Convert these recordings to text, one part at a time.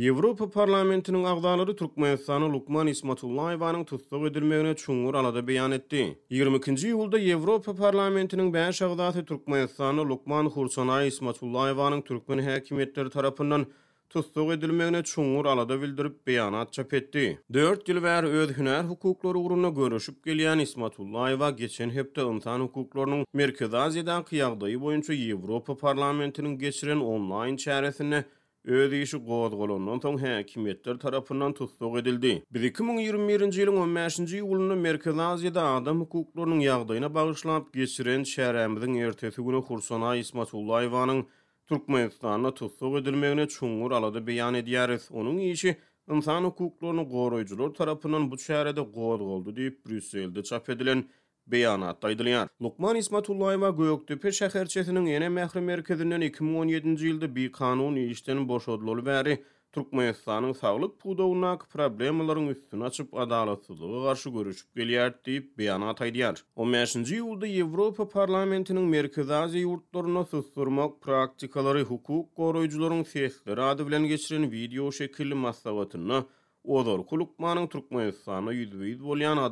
Yevropa parlamentinin agdalary Türkmenistan Lukman Ismatullayewanyň tutsak edilmegine çuňur alada beýan etdi. 22-nji ýylda Yevropa Parlamentining bäş agdalary Türkmenistan Lukman Hursanay Ismatullayewanyň Türkmen häkimetleri tarapyndan tutsak edilmegine çuňur alada bildirip beýanat çap etdi. 4 ýyl bäri öz hünär hukuklary ugrunda görüşüp gelýän Ismatullayewa geçen hepde insan hukuklarynyň Merkezi Aziýadan kiýagdaýy boýunça Yevropa Parlamentining geçiren online çäresini Ödeýişi gowy bolanndan soň häkimetler tarapyndan tutuk edildi. 2021-nji ýylyň 15-nji ýulunda Merkez-Aziyada adam hukuklarynyň ýagdaýyna bagyşlanyp geçiren şäherämiziň ertesi güni Hursana Ismatullaýewanyň Türkmenistana tutuk edilmegine çuňur alada beýan edýäris. Onuň ýeşi insan hukuklaryny goraýjylar tarapyndan bu şäherde gowy boldy diýip Brüsselde çap edilen Beyanat daydylyar. Lukman Ismatullayeva Göyöktepe şäher çetiniň ýene mährim merkezinden 2017-nji ýylda bir kanun ýeşden boşadylýar we Türkmenistanyň saglyk pudawyna problemlaryň üstüne açyp adalatsyzlyga garşy görüşüp gelýär diýip beýanat aýdýar. 15-nji ýylda Ýewropa Parlamentiniň Merkezi Aziýa ýurtlaryna susturmak praktikalary hukuk goraýjylaryň sesli rady bilen geçiren wideo şekilli maslahatyny Odor Kulukmanyň Türkmenistana ýüzüwiz bolýan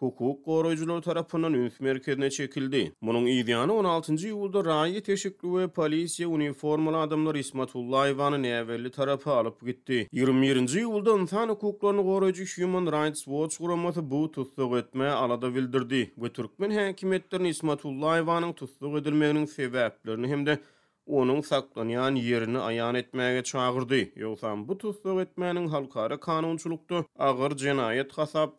hukuk goruyjulary tarapyndan ünki merkezine çekildi. Munun ýygyany 16-njy rayi raýat ve we polisiýa adamlar Ismatullah Iwany näwelli tarapy alyp gitti. 21-nji insan hukuklaryny goruyjy Human Rights Watch guramaty bu tutsuk etme alada bildirdi we Türkmen häkimetleriniň Ismatullah Iwanyň tutsuk edilmeginiň sebäplerini hemde onun saklanyan yerini ayan etmäge çağırdı. Yoksa bu tutsuk etmänin halkara kanunçulukdy. Ağır cinayet hasap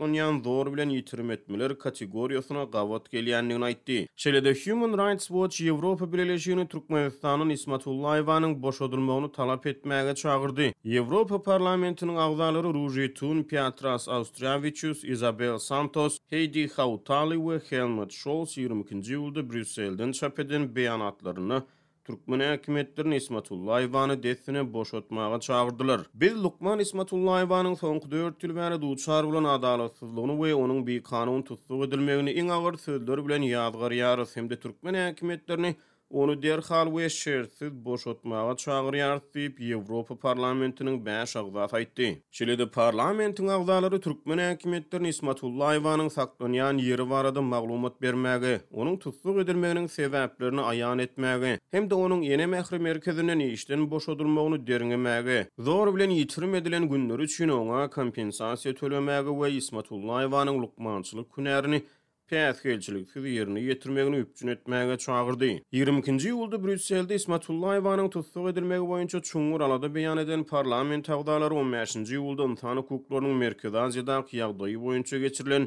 zor bilen ýitirme etmeler kategoriýasyna gawat gelýändigini aýtdy. Çelede Human Rights Watch Ýewropa Birleşigini Türkmenistanyň Ismatullaýewanyň boşadylmagyny talap etmäge çağırdı. Ýewropa Parlamentiniň agzalary Ruji Tun, Piatras Austriawicius, Isabel Santos, Heidi Hautali we Helmut Scholz 22-nji ýylda Brüsseldin çap beýanatlaryny Türkmen hökümetlerini İsmatullah Ivanı dessine boşatmağa çağırdılar. Biz Lukman İsmatullah Ivanın soňky 4 ýyl bäri duçar bolan adalatsyzlygyny we onuň bir kanun tutsuw edilmegini iň agyr sözler bilen yazgar ýarys hem de türkmen hökümetlerini Onu derhal xal we şertsi boş otmağa parlamentiniň Parlamentinin bäş agda faytdi. Çilede Parlamentin agdaları Türkmen hükümetlerini Ismatullah Ivanın saqtonyan yeri barada maglumat bermäge, onun tutsuk edilmeginiň sebäplerini ayan etmäge, hem de onun ene mehrim merkezinden işten boşadylmagyny odurmagyny derinmäge, zor bilen ýitirim edilen günleri üçin ona kompensasiýa tölemäge we Ismatullah Ivanın lukmançylyk günärini Päs gelçilik sizi yerini yetirmegini üpçün etmäge çağırdy. 22-nji ýylda Brüsselde Ismatullaýewanyň tutsuk edilmegi boýunça çuňur alada beýan eden parlament agdalary 15-nji ýylda Tanyk Hukuklarynyň merkezi Aziýadaky ýagdaýy boýunça geçirilen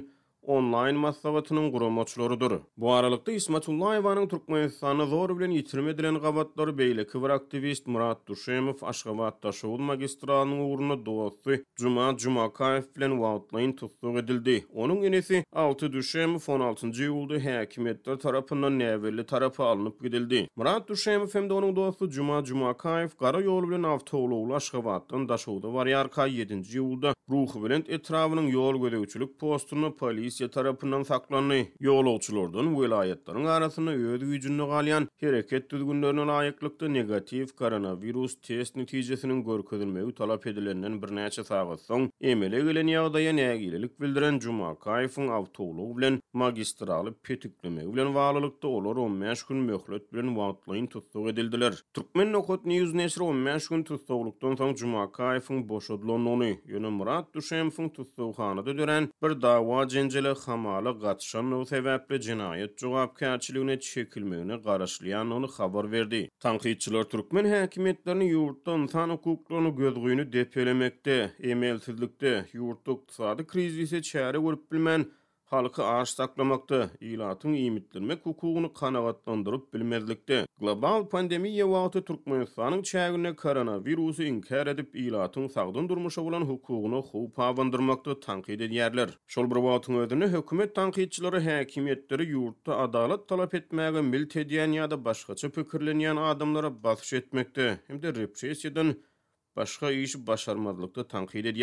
online masawatynyň guramaçlarydyr. Bu aralykda Ismatullaýewanyň Türkmenistany zor bilen ýitirme edilen gabatlar beýle kiwr aktivist Murat Duşemow Aşgabatda şowul magistranyň ugruny dowasy Juma Juma Kaýew bilen wagtlaýyn tutduk edildi. Onuň enesi 6 Duşemow 16-njy ýulda häkimetler tarapyndan näwirli tarapy alınıp gidildi. Murat Duşemow hem de onuň dowasy Juma Juma Kaýew gara ýol bilen awtowly Aşgabatdan daşawda waryarka 7-nji ýulda ruhy bilen etrawynyň ýol gödäwçilik postuny polis polisiya tarapından saklanlı yol oçulordun vilayetlerin arasında öz gücünü galyan hareket düzgünlerinin ayıklıkta negatif koronavirus test neticesinin görkezilmeyi talap edilenden bir neçe sağa son emele gelen yağdaya negililik bildiren Cuma Kayfın avtoğulu bilen magistraly petiklemeyi bilen vağlılıkta olor o meşgün mehlet bilen vaatlayın tutsuk edildiler. Türkmen nokot ne yüz neşir o meşgün tutsukluktan son Cuma Kayfın boşadlanonu yönü Murat Düşemfın tutsuk hanıda dören bir dava cence ýetele hamala gatşan we sebäpli jinayet jogapkärçiligine çekilmegini garaşlayan onu habar berdi. Tanqidçiler türkmen häkimetlerini ýurtdan san hukuklaryny gözgüýünü depelemekde, emelsizlikde, ýurtdaky ykdysady krizise çäre görüp bilmän halkı aş saklamakta ilatın iyimittirmek hukuunu kanavatlandırıp bilmezlikte Global pandemi yevatı Türkmayıtsanın çəgüne karana bir usu inkar edip ilatın sağdın durmuş olan hukuunu hu pavandırmakta tanqi ed yerler Şolbr vatın ödünü hükümet tanqiçları həkimiyetleri yurtta adalat talap etməgə mil tediyen ya da başqaçı pükirlenyen adamlara basış etmekte hem de repçeyesiyeden başqa iş başarmadlıkta tanqi ed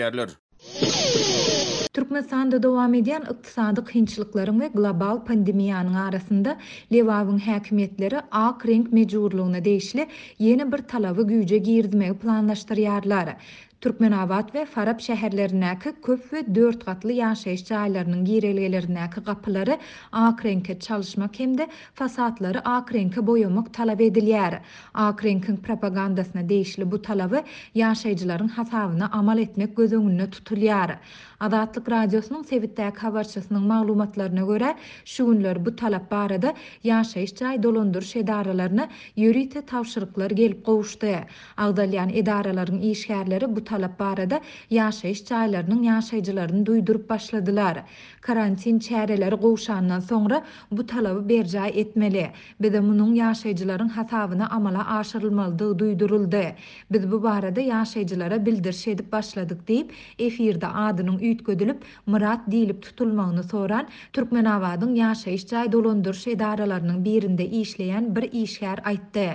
Türkmenistan'da devam edýän ykdysady kynçylyklaryň we global pandemiýanyň arasynda Lewawyň häkimetleri ak reng mejurlugyna değişli ýene bir talawy güýje girdimegi planlaşdyrýarlar. Türkmenabat ve Farab şehirlerindeki köp ve dört katlı yaşayış çaylarının girelgelerindeki kapıları ak renke çalışmak hem de fasatları ak renke boyamak talep ediliyer. Ak propagandasına değişli bu talabı yaşayıcıların hatavına amal etmek göz önüne tutuluyer. Adatlık Radyosu'nun Sevittek Havarçası'nın malumatlarına göre şu günler bu talep barada yaşayış çay dolundur şedaralarına yürüyte tavşırıklar gelip qoğuştu. Ağdalyan edaraların işgərləri bu talap barada ýaşaýyş çaýlarynyň ýaşaýjylaryny duýdurup başladylar. Karantin çäreleri gowşandan soňra bu talaby berjä etmeli. Bizde munyň ýaşaýjylaryň hasabyna amala aşyrylmaly duyduruldu Biz bu barada bildir bildiriş edip başladyk diýip efirde adynyň üýtgödülip Murat diýilip tutulmagyny soran Türkmen awadyň ýaşaýyş çaý dolandyryş edaralarynyň birinde işleýän bir işgär aýtdy.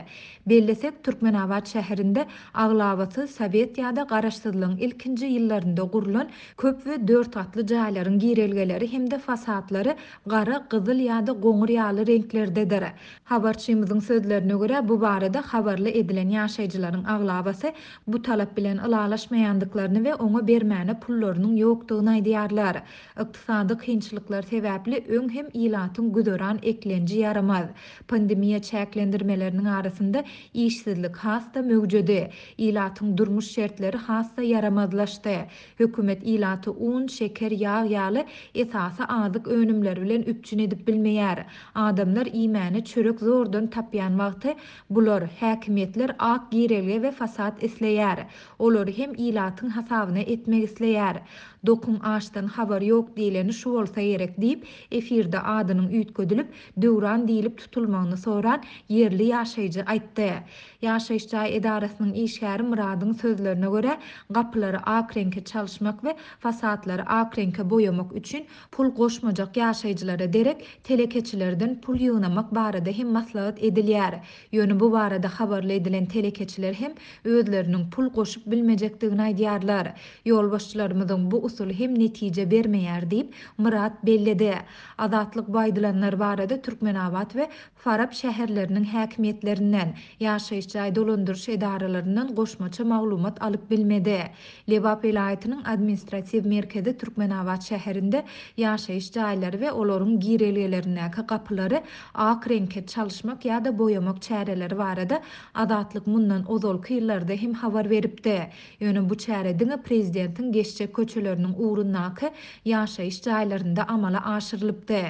Bellesek Türkmenabat şehrinde ağlavaty Sovet ýada garaşdyrylyň ilkinji ýyllarynda gurlan köpü 4 atly jaýlaryň giýrelgeleri hemde fasahatlary gara, gyzyl ýa-da goňurly ýaly reňklerde dirä. Habarçymyzyň sözlerine görä bu barada habarla edilen ýaşajylaryň aglabasy bu talap bilen ýa ve we onu bermäni pullaryny ýokdygyna ýetdärler. Iqtisadyk kynçylyklar sebäpli öň hem ýa eklenci yaramaz. Pandemiýa çäklendirmeleriniň arasynda işsizlik hasta mögjede, ilatın durmuş şertleri hasta yaramazlaşdı. Hükümet ilatı un, şeker, yağ yağlı esasa adık önümler bilen üpçün edip bilmeyer. Adamlar imani çörök zordun tapyan vaxtı bulor. Hakimiyetler ak girelge ve fasad isleyer. Olur hem ilatın hasavını etmek isleyer. dokun aştan habar yok diyeni şu olsa gerek deyip efirde adının üt döwran dövran diyilip tutulmanı soran yerli yaşayıcı aytı yaşayışça edarasının işərim mıradın sözlerine göre kapıları akrenke çalışmak ve fasatları akrenke boyamak üçün pul koşmacak yaşayıcılara derek telekeçilerden pul ýygnamak barada hem maslağıt Yönü bu barada de edilen telekeçiler hem ödlerinin pul koşup bilmejekdigini dığına ediyarlar. Yolbaşçılarımızın bu usul hem netije bermeýär deyip Murat bellede azatlyk baýdylanlar barada Türkmenabat we Farab şäherleriniň häkimetlerinden ýaşaýyşy aýdolundyryş edaralarynyň goşmaça maglumat alyp bilmedi. Lebap vilayatynyň administratif merkezi Türkmenabat şäherinde ýaşaýyş jaýlary we olaryň girelelerine kapylary ak renke çalışmak ya da boyamak çäreleri barada adatlyk mundan ozol kyýlarda hem habar beripdi. Ýöne bu çäre diňe prezidentiň geççe köçelerini ýerlerini uğrunnaky ýaşaýyş jaýlarynda amala aşyrylypdy.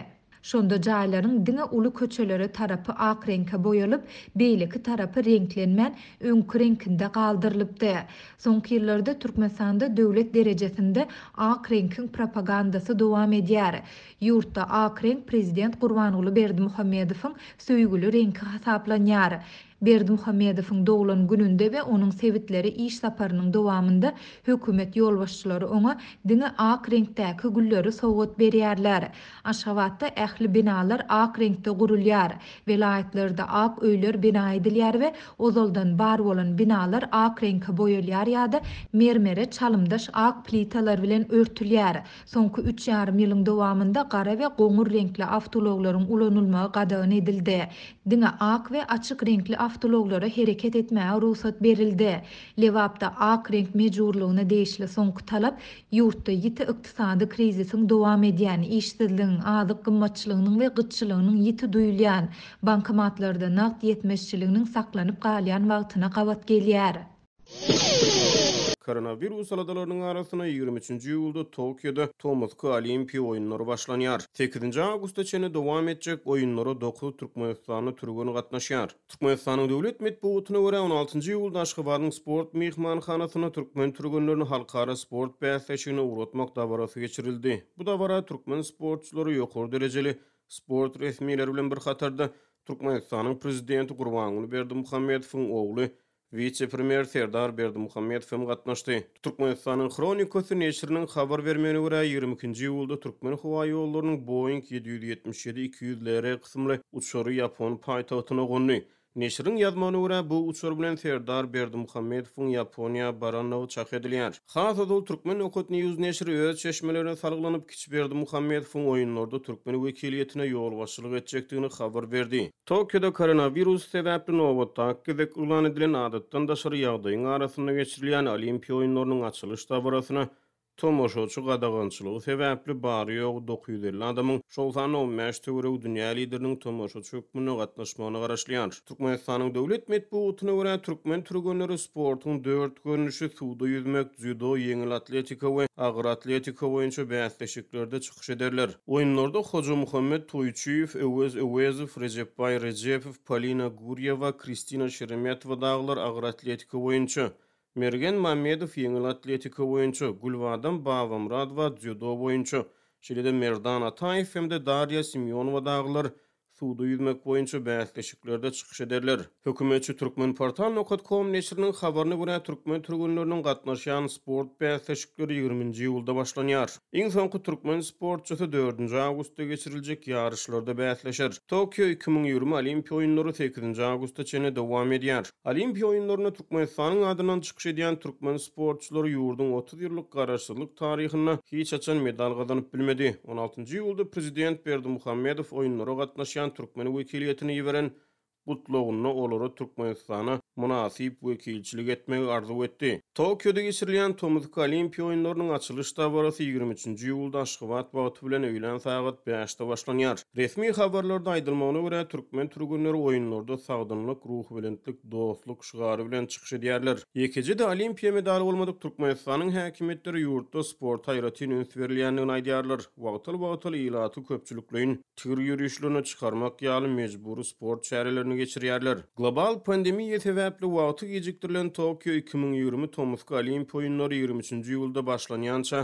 Şonda jaýlaryň diňe uly köçeleri tarapy ak renke boýalyp, beýleki tarapy renklenmän öňkü renkinde galdyrylypdy. Soňky ýyllarda Türkmenistanda döwlet derejesinde ak renkiň propagandasy dowam edýär. Ýurtda ak renk prezident Gurbanuly Berdimuhammedowyň söýgüli renki hasaplanýar. Berdi Muhammedov'ın doğulan gününde ve onun sevitleri iş saparının dowamında hükümet ýolbaşçylary oňa ona ak renkte kügülleri soğut beriyerler. Aşavatta ehli binalar ak renkte gurulýar, Velayetlerde ak öyler bina edilýär ve ozoldan bar olan binalar ak renkte boyulyer ya da mermere çalımdaş ak plitalar bilen örtülýär. Sonku 3 yarım yılın devamında gara ve gomur renkli avtologların ulanulma qadağın edildi. Diňe ak ve açık renkli avtologlara hereket etmə ruhsat berildi. Levabda ak renk mecurluğuna deyişli son kutalab, yurtta yiti iktisadi krizisin doam ediyan, iştidilin, adıq qımmatçılığının ve qıtçılığının yiti duyuliyan, bankamatlarda naqt yetmeşçilinin saklanib qalian vaqtina qavat vaqtina Koronavirus aladalarının arasına 23. yılda Tokyo'da Thomas K. Olimpiya oyunları başlanyar. 8. augusta çene devam edecek oyunları 9 Türkmenistanlı Türkmenistanlı katnaşyar. Türkmenistanlı devlet metbuğutuna göre 16. yılda Aşkıvan'ın sport mihman khanasına Türkmen Türkmenlerinin halkara sport beyazlaşığına uğratmak davarası geçirildi. Bu davara Turkmen sportçuları yokor dereceli sport resmiler bilen bir hatarda Türkmenistan'ın prezidenti Kurvan Uluberdi Muhammedov'un oğlu Vice-premier Serdar Berdi Muhammed Fem gatnaşdy. Türkmenistanyň Chronikosu neşriniň habar bermegine görä 22-nji ýylda türkmen howa ýollarynyň Boeing 777-200-leri gysymly uçuşy Ýapon paýtagtyna gönüldi. Neşirin yazmanı ura bu uçur bilen Ferdar Berdi Muhammedov'un Yaponya baranlığı çak ediliyar. Xaat adol Türkmen okut ne yüz öz çeşmelerine salgılanıp kiç Berdi Muhammedov'un oyunlarda Türkmen vekiliyetine yoğul başlılık edecektiğini khabar verdi. Tokyo'da koronavirus sebeple novo takke ve edilen adetten daşarı yağdayın arasında geçirilyan olimpiyy olimpiyy olimpiyy olimpiyy Tomoşo şu gadağançlığı sebäpli bar ýok 950 adamyň şolsany meşhur töwre dünýä liderini Tomoşo şu kümnä gatnaşmagyna garaşlyan Türkmenistanyň döwlet medeniýetine görä türkmen türgenleri sportyň 4 görnüşi suwda ýüzmek, judo, ýeňil atletika we agyr atletika boýunça beýleşiklerde çykyş ederler. Oýunlarda Hoca Muhammed Toyçyýew, Öwez Öwezow, Recep Bay Recep, Polina Guriewa, Kristina Şeremetowa daglar agyr atletika boýunça Mergen Mamedov yengil atletika boyunca, Gulvadan Bavamrad va dzudo boyunca, Şilede Merdan Atayev hem de Darya Simeonova dağılır. suda yüzmek boyunca bəhətləşiklərdə çıxış edərlər. Hökumətçi Türkmen Portal Nokat.com nesirinin xabarını vuran Türkmen Türkünlərinin qatnaşan sport bəhətləşikləri 20-ci yılda başlanyar. İn sonku Türkmen sportçısı 4-ci augusta geçirilcək yarışlarda bəhətləşir. Tokyo 2020 Olimpiya oyunları 8-ci augusta çene devam ediyar. Olimpiya oyunlarına Türkmenistan'ın adından çıxış edən Türkmen sportçıları yurdun 30 yıllık qararsızlık tarihini hiç açan medal qazanıp bilmedi. 16-ci yılda Prezident Berdi Muhammedov oyunlara qatnaşan Türkmen ukyletini ýyveren gutlugyny olary Türkmenistana munasyp wekilçilik etmegi arzu etdi. Tokyoda geçirilen Tomuz Olimpiya oýunlarynyň açylyş tabarasy 23-nji ýylda Aşgabat wagty bilen öýlen sagat 5-de başlanýar. Resmi habarlarda aýdylmagyna görä türkmen türgünleri oýunlarda sagdynlyk, ruh bilenlik, dostluk şgary bilen çykyş edýärler. Ýekeji de Olimpiya medaly bolmadyk Türkmenistanyň häkimetleri ýurtda sport haýratyny ünsberlýän ýa aydiyarlar. aýdýarlar. Wagtyl-wagtyl ýylaty köpçülükliň tigir ýürüşlerini çykarmak ýaly mejburi sport günü Global pandemiýa sebäpli wagty gejikdirilen Tokyo 2020 Tomusky Olimpiýa oýunlary 23-nji ýylda başlanýança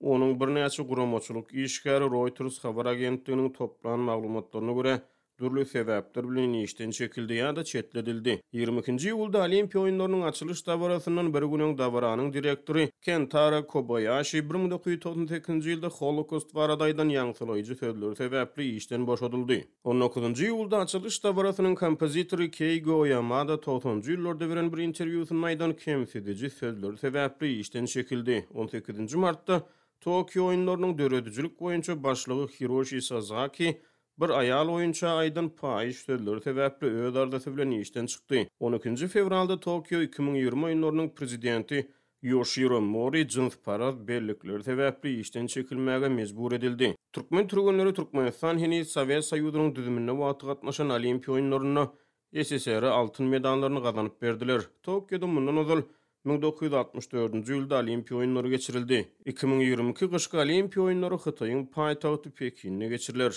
onuň bir guramçylyk işgäri Reuters habar agentliginiň toplanan maglumatlaryna görä türlü sebepler bilen işden çekildi ýa da çetledildi. 22-nji ýylda Olimpiýa oýunlarynyň açylyş dabarasynyň bir güniň dabaranyň direktori Kentara Kobayashi 1992-nji ýylda Holokost baradaýdan ýangylyjy sözler sebäpli işden boşadyldy. 19-njy ýylda açylyş dabarasynyň kompozitory Keigo Yamada 90-njy ýyllarda beren bir interwýusyny maýdan kemsedijy sözler sebäpli işden çekildi. 18-nji martda Tokyo oýunlarynyň döredijilik boýunça başlygy Hiroshi Sasaki Bir ayal oyuncha aydın paayiş sözleri tevepli öz ardası bilen işten çıktı. 12. fevralda Tokyo 2020 oyunlarının prezidenti Yoshiro Mori cins parad bellikleri tevepli işten çekilmege mezbur edildi. Türkmen Türkünleri Türkmenistan hini Sovet Sayudunun düzümünne vatı katmaşan olimpi oyunlarına SSR altın medanlarını berdiler. verdiler. Tokyo'da bundan ozul 1964-nji ýylda Olimpiýa oýunlary geçirildi. 2022-nji gyşky Olimpiýa oýunlary Hitaýyň paýtagty Pekinde